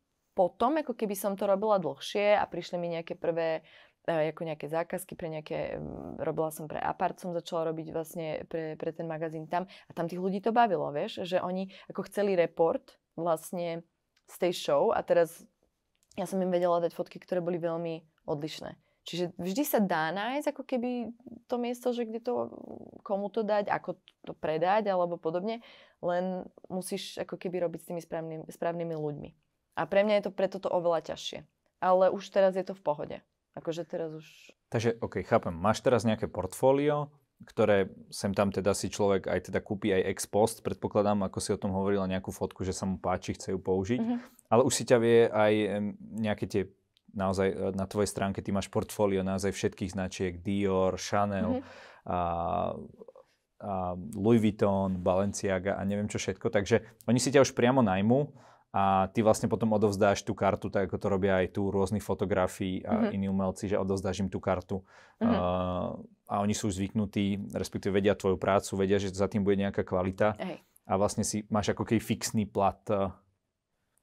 potom, ako keby som to robila dlhšie a prišli mi nejaké prvé e, ako nejaké zákazky pre nejaké, robila som pre Apart, som začala robiť vlastne pre, pre ten magazín tam a tam tých ľudí to bavilo, vieš, že oni ako chceli report vlastne z tej show a teraz ja som im vedela dať fotky, ktoré boli veľmi odlišné. Čiže vždy sa dá nájsť ako keby to miesto, že kde to, komu to dať, ako to predať alebo podobne, len musíš ako keby robiť s tými správnymi, správnymi ľuďmi. A pre mňa je to preto to oveľa ťažšie. Ale už teraz je to v pohode. Akože teraz už... Takže, OK, chápem. Máš teraz nejaké portfólio, ktoré sem tam teda si človek aj teda kúpi aj ex post, predpokladám, ako si o tom hovorila, nejakú fotku, že sa mu páči, chce ju použiť. Mm-hmm. Ale už si ťa vie aj nejaké tie naozaj e, na tvojej stránke ty máš portfólio naozaj všetkých značiek Dior, Chanel, mm-hmm. a, a Louis Vuitton, Balenciaga a neviem čo všetko. Takže oni si ťa už priamo najmú a ty vlastne potom odovzdáš tú kartu, tak ako to robia aj tu rôzni fotografii a mm-hmm. iní umelci, že odovzdáš im tú kartu. Mm-hmm. Uh, a oni sú zvyknutí, respektíve vedia tvoju prácu, vedia, že za tým bude nejaká kvalita. hey. A vlastne si máš ako keby fixný plat uh,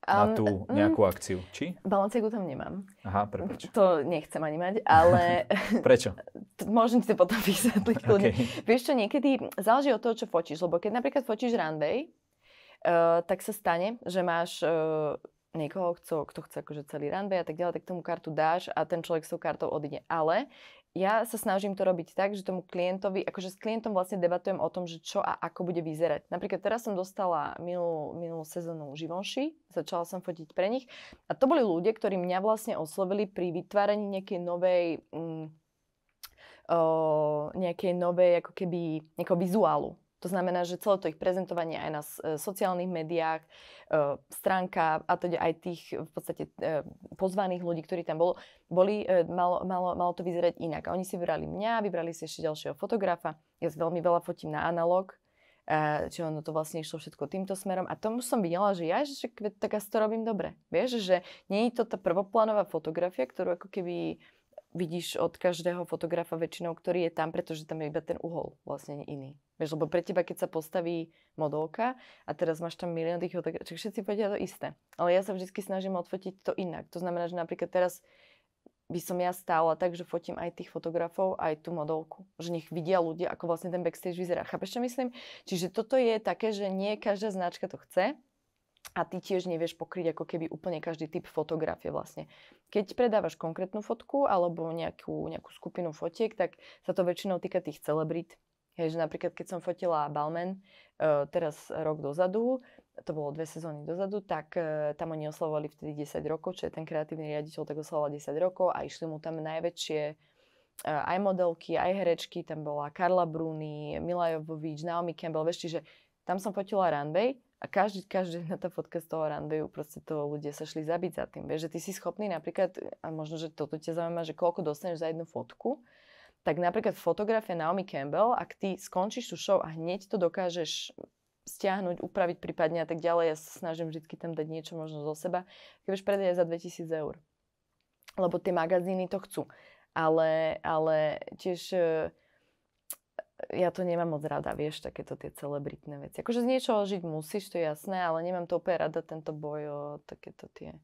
na tú eh, mm. nejakú akciu, či? Balenciagu tam nemám. Aha, prepáč. To nechcem ani mať, ale... Prečo? Môžem ti to potom vysvetliť. Okay. Vieš čo, niekedy záleží od toho, čo fočíš, lebo keď napríklad fočíš runway, Eh, tak sa stane, že máš uh, niekoho, kto, kto chce akože celý runway a tak ďalej, tak tomu kartu dáš a ten človek s tou kartou odíde. Ale ja sa snažím to robiť tak, že tomu klientovi, akože s klientom vlastne debatujem o tom, že čo a ako bude vyzerať. Napríklad teraz som dostala minulú, minulú sezónu živonši, začala som fotiť pre nich a to boli ľudia, ktorí mňa vlastne oslovili pri vytváraní nejakej novej... Mm, o, eh, nejakej novej ako keby, nejakého vizuálu to znamená, že celé to ich prezentovanie aj na e, sociálnych médiách, e, stránka a teda aj tých e, v podstate pozvaných ľudí, ktorí tam bolo, boli, malo, malo, malo to vyzerať inak. A oni si vybrali mňa, vybrali si ešte ďalšieho fotografa. Ja veľmi veľa fotím na analog, čiže ono to vlastne išlo všetko týmto smerom. A tomu som videla, že ja, že tak asi to robím dobre. Vieš, že nie je to tá prvoplánová fotografia, ktorú ako keby vidíš od každého fotografa väčšinou, ktorý je tam, pretože tam je iba ten uhol vlastne iný. Vieš, lebo pre teba, keď sa postaví modelka a teraz máš tam milión tých fotografií, všetci povedia to isté. Ale ja sa vždy snažím odfotiť to inak. To znamená, že napríklad teraz by som ja stála tak, že fotím aj tých fotografov, aj tú modelku. Že nech vidia ľudia, ako vlastne ten backstage vyzerá. Chápeš, čo myslím? Čiže toto je také, že nie každá značka to chce, a ty tiež nevieš pokryť ako keby úplne každý typ fotografie vlastne. Keď predávaš konkrétnu fotku alebo nejakú, nejakú skupinu fotiek, tak sa to väčšinou týka tých celebrit. Hej, že napríklad keď som fotila Balmen e, teraz rok dozadu, to bolo dve sezóny dozadu, tak e, tam oni oslavovali vtedy 10 rokov, čo je ten kreatívny riaditeľ, tak oslavoval 10 rokov a išli mu tam najväčšie e, aj modelky, aj herečky, tam bola Karla Bruni, Mila Jovovič, Naomi Campbell, vieš, čiže tam som fotila runway a každý, každý na tá fotka z toho randeju, proste to ľudia sa šli zabiť za tým. Vieš, že ty si schopný napríklad, a možno, že toto ťa zaujíma, že koľko dostaneš za jednu fotku, tak napríklad fotografia Naomi Campbell, ak ty skončíš tú show a hneď to dokážeš stiahnuť, upraviť prípadne a tak ďalej, ja sa snažím vždy tam dať niečo možno zo seba, keď už predaje za 2000 eur. Lebo tie magazíny to chcú. Ale, ale tiež ja to nemám moc rada, vieš, takéto tie celebritné veci. Akože z niečoho žiť musíš, to je jasné, ale nemám to úplne rada, tento boj o takéto tie...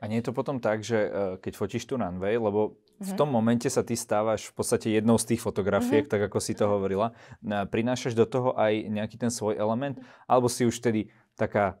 A nie je to potom tak, že e, keď fotíš tu runway, lebo v mhm. tom momente sa ty stávaš v podstate jednou z tých fotografiek, mm-hmm. tak ako si to mhm. hovorila, prinášaš do toho aj nejaký ten svoj element, mhm. alebo si už tedy taká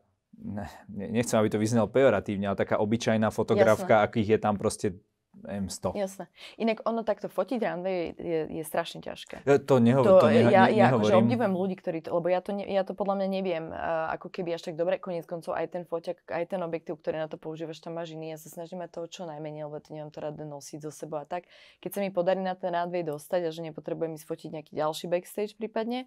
nechcem, aby to vyznel pejoratívne, ale taká obyčajná fotografka, Jasne. akých je tam proste M100. Jasné. Inak ono takto fotiť rande je, je, je strašne ťažké. Ja to, neho- to, to neho- ja, ne- ja akože nehovorím. akože obdivujem ľudí, ktorí to, lebo ja to, ne, ja to podľa mňa neviem, uh, ako keby až tak dobre, koniec koncov aj ten foťak, aj ten objektív, ktorý na to používaš, tam máš iný. Ja sa snažím mať toho čo najmenej, lebo to nemám to rada nosiť zo sebou a tak. Keď sa mi podarí na ten nádvej dostať a že nepotrebujem ísť fotiť nejaký ďalší backstage prípadne,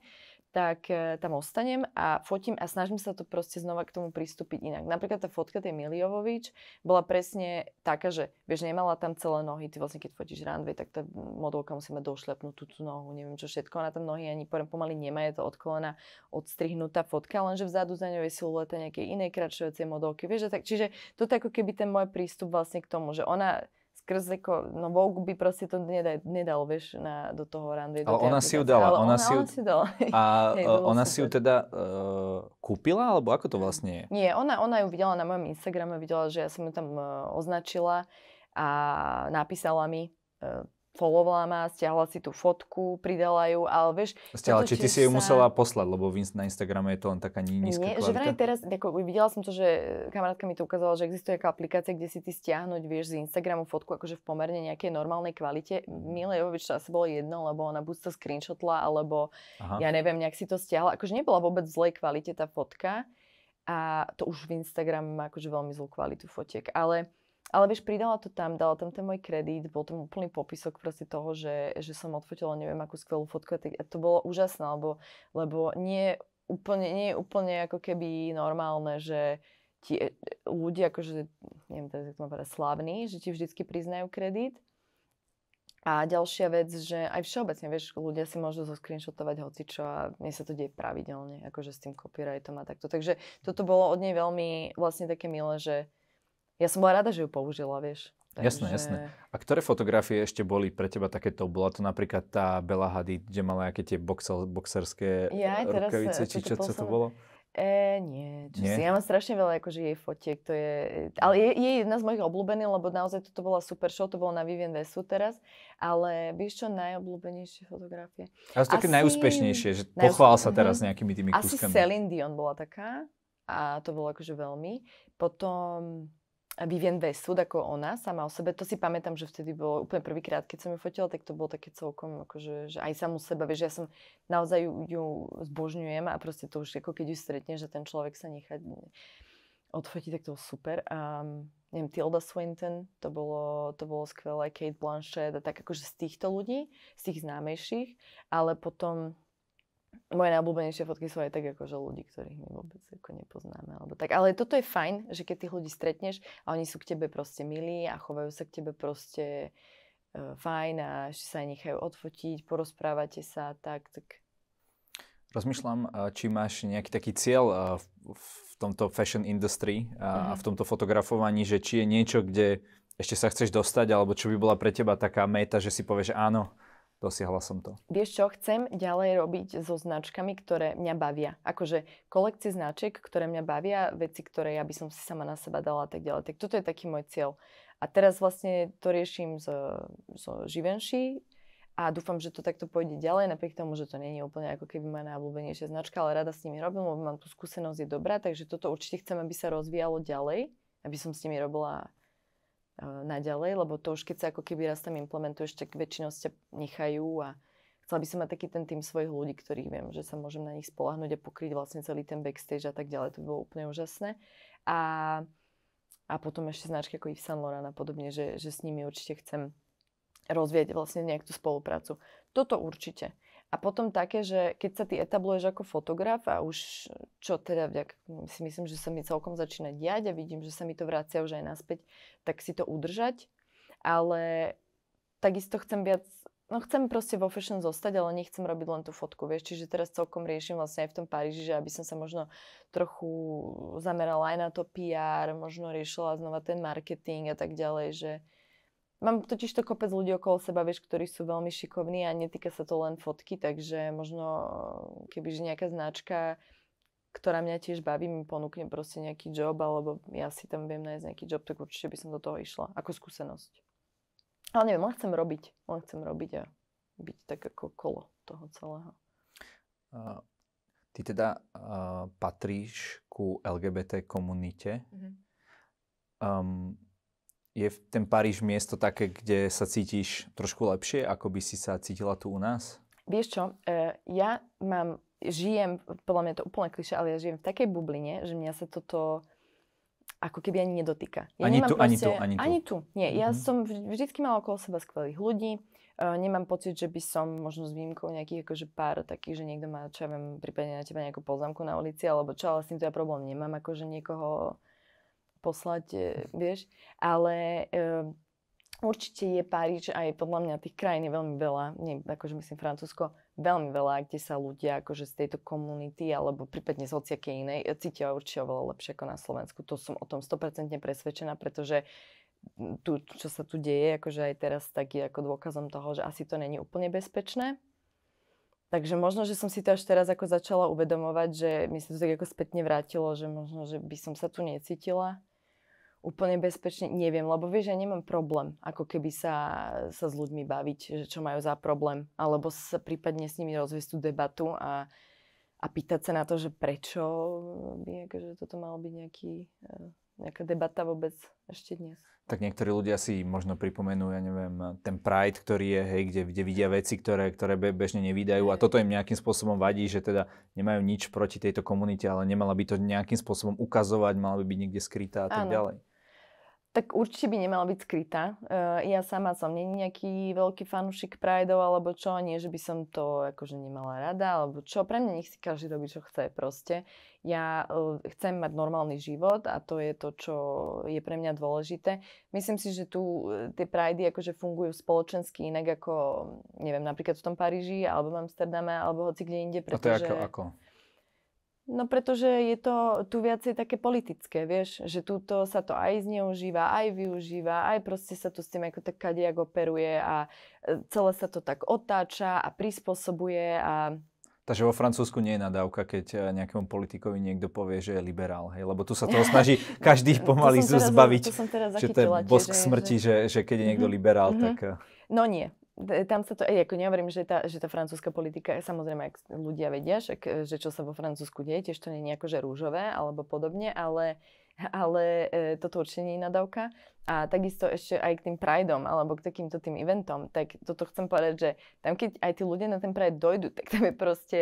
tak e, tam ostanem a fotím a snažím sa to proste znova k tomu pristúpiť inak. Napríklad tá fotka tej Miliovovič bola presne taká, že vieš, nemala tam celé nohy, ty vlastne keď fotíš runway, tak tá modelka musí mať došlepnúť tú nohu, neviem čo všetko, ona tam nohy ani pomaly nemá, je to od kolena odstrihnutá fotka, lenže vzadu za ňou je silueta nejakej inej kračujúcej modelky, vieš, tak, čiže toto je ako keby ten môj prístup vlastne k tomu, že ona skrz ako, no Vogue by proste to nedal, nedal vieš, na, do toho runway. Ale ona si ju dala. ona, ona, si ju, si dala. A Hej, ona si ju teda uh, kúpila, alebo ako to vlastne je? Nie, ona, ona ju videla na mojom Instagrame, videla, že ja som ju tam uh, označila a napísala mi, e, followovala ma, stiahla si tú fotku, pridala ju, ale vieš... Stiahla, či ty si ju musela poslať, lebo na Instagrame je to len taká nízka Nie, kvalita. že vraj teraz, ako, videla som to, že kamarátka mi to ukázala, že existuje taká aplikácia, kde si ty stiahnuť, vieš, z Instagramu fotku, akože v pomerne nejakej normálnej kvalite. Mhm. Milé Jovovič to asi bolo jedno, lebo ona buď to screenshotla, alebo Aha. ja neviem, nejak si to stiahla. Akože nebola vôbec v zlej kvalite tá fotka. A to už v Instagram má akože veľmi zlú kvalitu fotiek. Ale ale vieš, pridala to tam, dala tam ten môj kredit, bol tam úplný popisok proste toho, že, že som odfotila neviem akú skvelú fotku a, to bolo úžasné, lebo, lebo nie, úplne, nie je úplne ako keby normálne, že ti e, ľudia akože, neviem teraz, jak to povedať, že ti vždycky priznajú kredit. A ďalšia vec, že aj všeobecne, vieš, ľudia si môžu zoscreenshotovať hocičo a mne sa to deje pravidelne, akože s tým copyrightom a takto. Takže toto bolo od nej veľmi vlastne také milé, že ja som bola rada, že ju použila, vieš. Takže... Jasné, jasné. A ktoré fotografie ešte boli pre teba takéto? Bola to napríklad tá Bela Hadid, kde mala nejaké tie boxel, boxerské ja, teraz, rukavice, eh, či čo, čo to bolo? E, nie, čo nie? Si, ja mám strašne veľa akože jej fotiek, to je, ale je, je jedna z mojich obľúbených, lebo naozaj toto bola super show, to bolo na Vivian Vesu teraz, ale vieš čo, najobľúbenejšie fotografie. Ale to také najúspešnejšie, že najúspe... pochvál sa teraz mhm. nejakými tými Asi kúskami. Asi Celine Dion bola taká a to bolo akože veľmi. Potom Vivian Westwood ako ona sama o sebe. To si pamätám, že vtedy bolo úplne prvýkrát, keď som ju fotila, tak to bolo také celkom, akože, že aj samú seba, vieš, ja som naozaj ju, ju zbožňujem a proste to už ako keď ju stretne, že ten človek sa nechá odfotiť, tak to bolo super. A neviem, Tilda Swinton, to bolo, to bolo skvelé, Kate Blanchett a tak akože z týchto ľudí, z tých známejších, ale potom moje najobľúbenejšie fotky sú aj tak akože ľudí, ktorých my vôbec ako nepoznáme. Alebo tak. Ale toto je fajn, že keď tých ľudí stretneš a oni sú k tebe proste milí a chovajú sa k tebe proste e, fajn a že sa aj nechajú odfotiť, porozprávate sa tak, tak Rozmýšľam, e, či máš nejaký taký cieľ e, v tomto fashion industry a mhm. v tomto fotografovaní, že či je niečo, kde ešte sa chceš dostať, alebo čo by bola pre teba taká meta, že si povieš áno, dosiahla som to. Vieš čo, chcem ďalej robiť so značkami, ktoré mňa bavia. Akože kolekcie značiek, ktoré mňa bavia, veci, ktoré ja by som si sama na seba dala a tak ďalej. Tak toto je taký môj cieľ. A teraz vlastne to riešim z zo živenší a dúfam, že to takto pôjde ďalej, napriek tomu, že to nie je úplne ako keby moja najobľúbenejšia značka, ale rada s nimi robím, lebo mám tú skúsenosť, je dobrá, takže toto určite chcem, aby sa rozvíjalo ďalej, aby som s nimi robila naďalej, lebo to už keď sa ako keby raz tam implementuješ, tak väčšinou ste nechajú a chcela by som mať taký ten tým svojich ľudí, ktorých viem, že sa môžem na nich spolahnuť a pokryť vlastne celý ten backstage a tak ďalej. To bolo úplne úžasné. A, a potom ešte značky ako Yves Saint Laurent a podobne, že, že s nimi určite chcem rozvieť vlastne nejakú spoluprácu. Toto určite. A potom také, že keď sa ty etabluješ ako fotograf a už čo teda vďak, hm, si myslím, že sa mi celkom začína diať a vidím, že sa mi to vracia už aj naspäť, tak si to udržať. Ale takisto chcem viac no chcem proste vo fashion zostať, ale nechcem robiť len tú fotku, vieš, čiže teraz celkom riešim vlastne aj v tom Paríži, že aby som sa možno trochu zamerala aj na to PR, možno riešila znova ten marketing a tak ďalej, že Mám totiž to kopec ľudí okolo seba, vieš, ktorí sú veľmi šikovní a netýka sa to len fotky, takže možno eh, kebyže nejaká značka, ktorá mňa tiež baví, mi ponúkne proste nejaký job, alebo ja si tam viem nájsť nejaký job, tak určite by som do toho išla, ako skúsenosť. Ale neviem, len chcem robiť, len chcem robiť a byť tak ako kolo toho celého. Uh, ty teda uh, patríš ku LGBT komunite. Uh-huh. Um, je ten Paríž miesto také, kde sa cítiš trošku lepšie, ako by si sa cítila tu u nás? Vieš čo, e, ja mám, žijem, podľa mňa je to úplne klišé, ale ja žijem v takej bubline, že mňa sa toto ako keby ani nedotýka. Ja ani, tu, proste, ani tu, ani tu. Ani tu, nie. Mm-hmm. Ja mhm. som vždycky mala okolo seba skvelých ľudí. Uh, nemám pocit, že by som možno s výjimkou nejakých akože pár takých, že niekto má, čo ja viem, prípadne na teba nejakú poznámku na ulici alebo čo, ale s týmto ja problém nemám, akože niekoho poslať, e, vieš. Ale e, Určite je Paríž aj podľa mňa tých krajín je veľmi veľa, nie, akože myslím Francúzsko, veľmi veľa, kde sa ľudia akože z tejto komunity alebo prípadne z hociakej inej e, cítia určite oveľa lepšie ako na Slovensku. To som o tom 100% presvedčená, pretože tu, čo sa tu deje, akože aj teraz, tak je ako dôkazom toho, že asi to není úplne bezpečné. Takže možno, že som si to až teraz ako začala uvedomovať, že mi sa to tak ako spätne vrátilo, že možno, že by som sa tu necítila úplne bezpečne. Neviem, lebo vieš, ja nemám problém, ako keby sa, sa s ľuďmi baviť, že čo majú za problém, alebo sa prípadne s nimi rozviesť tú debatu a, a pýtať sa na to, že prečo by akože toto malo byť nejaký eh, nejaká debata vôbec ešte dnes. Tak niektorí ľudia si možno pripomenú, ja neviem, ten Pride, ktorý je, hej, kde, kde vidia veci, ktoré, ktoré bežne nevydajú a toto im nejakým spôsobom vadí, že teda nemajú nič proti tejto komunite, ale nemala by to nejakým spôsobom ukazovať, mala by byť niekde skrytá a tak ďalej tak určite by nemala byť skrytá. E, ja sama som není nejaký veľký fanúšik Prideov alebo čo, nie, že by som to akože nemala rada alebo čo. Pre mňa nech si každý robí, čo chce proste. Ja e, chcem mať normálny život a to je to, čo je pre mňa dôležité. Myslím si, že tu e, tie Pridey akože fungujú spoločensky inak ako, neviem, napríklad v tom Paríži alebo v Amsterdame alebo hoci kde inde. Pretože... A to je ako? ako? No pretože je to tu viacej také politické, vieš, že túto sa to aj zneužíva, aj využíva, aj proste sa tu s tým ako tak kadejak operuje a e, celé sa to tak otáča a prispôsobuje a... Takže vo Francúzsku nie je nadávka, keď e, nejakému politikovi niekto povie, že je liberál, hej? Lebo tu sa toho snaží každý pomaly to zbaviť, teraz, to že to je bosk smrti, že, že keď je niekto mhm. liberál, mm-hmm. tak... Mhm. E, no nie, tam sa to, aj ako nehovorím, že tá, že tá francúzska politika, samozrejme, ak ľudia vedia, že, že čo sa vo Francúzsku deje, tiež to nie je nejako, že rúžové alebo podobne, ale, ale e, toto určite nie je nadávka. A takisto ešte aj k tým prideom alebo k takýmto tým eventom, tak toto chcem povedať, že tam keď aj tí ľudia na ten pride dojdu, tak tam je proste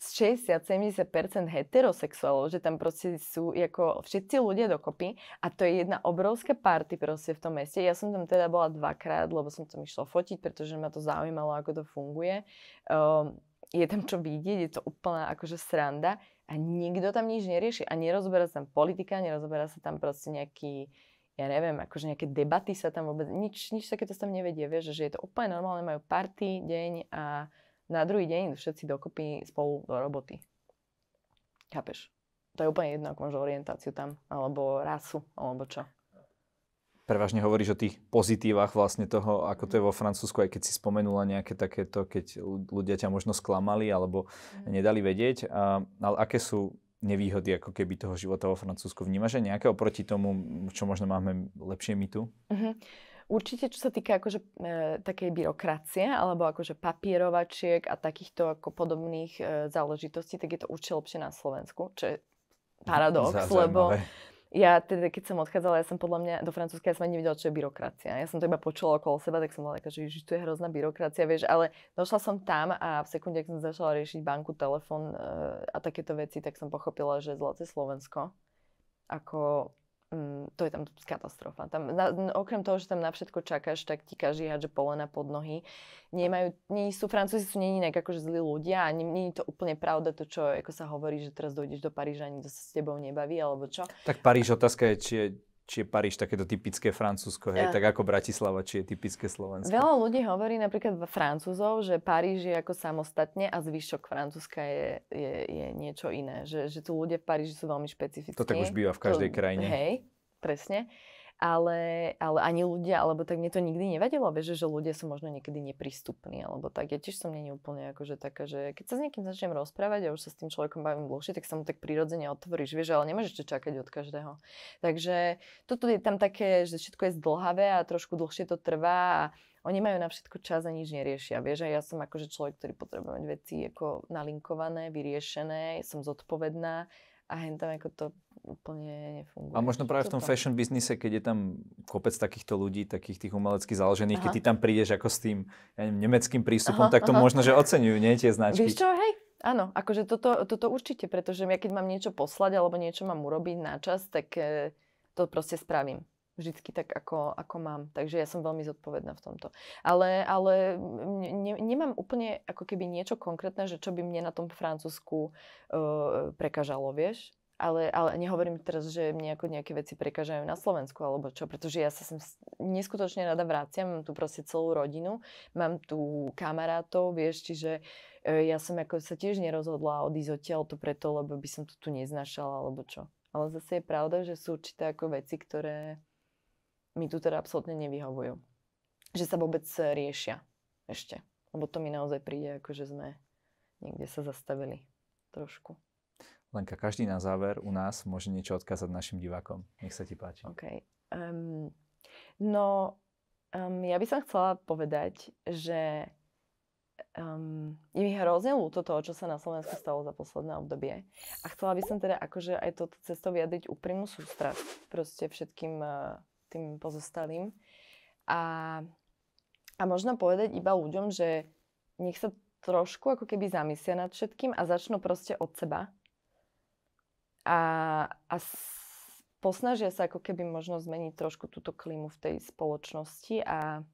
60-70% heterosexuálov, že tam proste sú ako všetci ľudia dokopy a to je jedna obrovská party proste v tom meste. Ja som tam teda bola dvakrát, lebo som tam išla fotiť, pretože ma to zaujímalo, ako to funguje. Um, je tam čo vidieť, je to úplná akože sranda a nikto tam nič nerieši a nerozoberá sa tam politika, nerozoberá sa tam proste nejaký ja neviem, akože nejaké debaty sa tam vôbec, nič, nič takéto sa tam nevedie, vieš, že je to úplne normálne, majú party, deň a na druhý deň všetci dokopy spolu do roboty. Chápeš? To je úplne jedno, ak máš orientáciu tam, alebo rasu, alebo čo. Prevažne hovoríš o tých pozitívach vlastne toho, ako to je vo Francúzsku, aj keď si spomenula nejaké takéto, keď ľudia ťa možno sklamali alebo mhm. nedali vedieť. A, ale aké sú nevýhody ako keby toho života vo Francúzsku? Vnímaš aj nejaké oproti tomu, čo možno máme lepšie my tu? Uh-huh. Určite, čo sa týka akože e, takej byrokracie alebo akože papierovačiek a takýchto ako podobných e, záležitostí, tak je to určite lepšie na Slovensku, čo je paradox, Zaujímavé. lebo ja teda, keď som odchádzala, ja som podľa mňa do Francúzska, ja som ani nevedela, čo je byrokracia. Ja som to iba počula okolo seba, tak som bola taká, že tu je hrozná byrokracia, vieš, ale došla som tam a v sekunde, keď som začala riešiť banku, telefón e, a takéto veci, tak som pochopila, že zlaté Slovensko ako Mm, to je tam katastrofa. Tam, na, okrem toho, že tam na všetko čakáš, tak ti každý hádže polena pod nohy. Nemajú, nie sú, Francúzi sú nie nejak akože zlí ľudia a nie, nie je to úplne pravda to, čo ako sa hovorí, že teraz dojdeš do Paríža a nikto sa s tebou nebaví, alebo čo. Tak Paríž otázka je, či je či je Paríž takéto typické Francúzsko, hej, ja. tak ako Bratislava, či je typické Slovensko. Veľa ľudí hovorí napríklad Francúzov, že Paríž je ako samostatne a zvyšok Francúzska je, je, je niečo iné. Že, že tu ľudia v Paríži sú veľmi špecifickí. To tak už býva v každej to, krajine. Hej, presne ale, ale ani ľudia, alebo tak mne to nikdy nevadilo, vieš, že ľudia sú možno niekedy neprístupní, alebo tak. Ja tiež som není úplne akože taká, že keď sa s niekým začnem rozprávať a už sa s tým človekom bavím dlhšie, tak sa mu tak prirodzene otvoríš, vieš, ale nemôžeš čakať od každého. Takže toto je tam také, že všetko je zdlhavé a trošku dlhšie to trvá a oni majú na všetko čas a nič neriešia. Vieš, a ja som akože človek, ktorý potrebuje mať veci ako nalinkované, vyriešené, som zodpovedná a tam ako to úplne nefunguje. A možno práve v tom fashion biznise, keď je tam kopec takýchto ľudí, takých tých umelecky založených, aha. keď ty tam prídeš ako s tým ja neviem, nemeckým prístupom, aha, tak to aha. možno, že oceňujú, nie tie značky. Víš čo, hej, Áno, akože toto, toto určite, pretože ja keď mám niečo poslať alebo niečo mám urobiť na čas, tak eh, to proste spravím vždycky tak, ako, ako mám. Takže ja som veľmi zodpovedná v tomto. Ale, ale ne, nemám úplne ako keby niečo konkrétne, že čo by mne na tom Francúzsku uh, e, prekažalo, vieš? Ale, ale nehovorím teraz, že mne ako nejaké veci prekážajú na Slovensku alebo čo, pretože ja sa sem neskutočne rada vraciam, mám tu proste celú rodinu, mám tu kamarátov, vieš, čiže e, ja som ako sa tiež nerozhodla odísť odtiaľ to preto, lebo by som to tu neznašala alebo čo. Ale zase je pravda, že sú určité ako veci, ktoré mi tu teda absolútne nevyhovujú. Že sa vôbec eh, riešia ešte. Lebo to mi naozaj príde, ako že sme niekde sa zastavili trošku. Lenka, každý na záver u nás môže niečo odkázať našim divákom. Nech sa ti páči. OK. Um, no, um, ja by som chcela povedať, že um, je mi hrozne ľúto toho, čo sa na Slovensku stalo za posledné obdobie. A chcela by som teda akože aj toto cestou vyjadriť úprimnú sústrasť proste všetkým uh, tým pozostalým. A, a možno povedať iba ľuďom, že nech sa trošku ako keby zamyslia nad všetkým a začnú proste od seba. A, a s, posnažia sa ako keby možno zmeniť trošku túto klímu v tej spoločnosti a,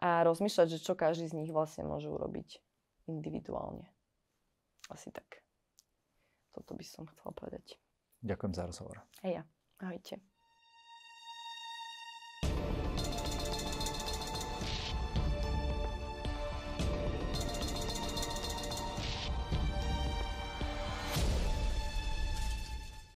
a rozmýšľať, že čo každý z nich vlastne môže urobiť individuálne. Asi tak. Toto by som chcela povedať. Ďakujem za rozhovor. Hej ja. Ahojte.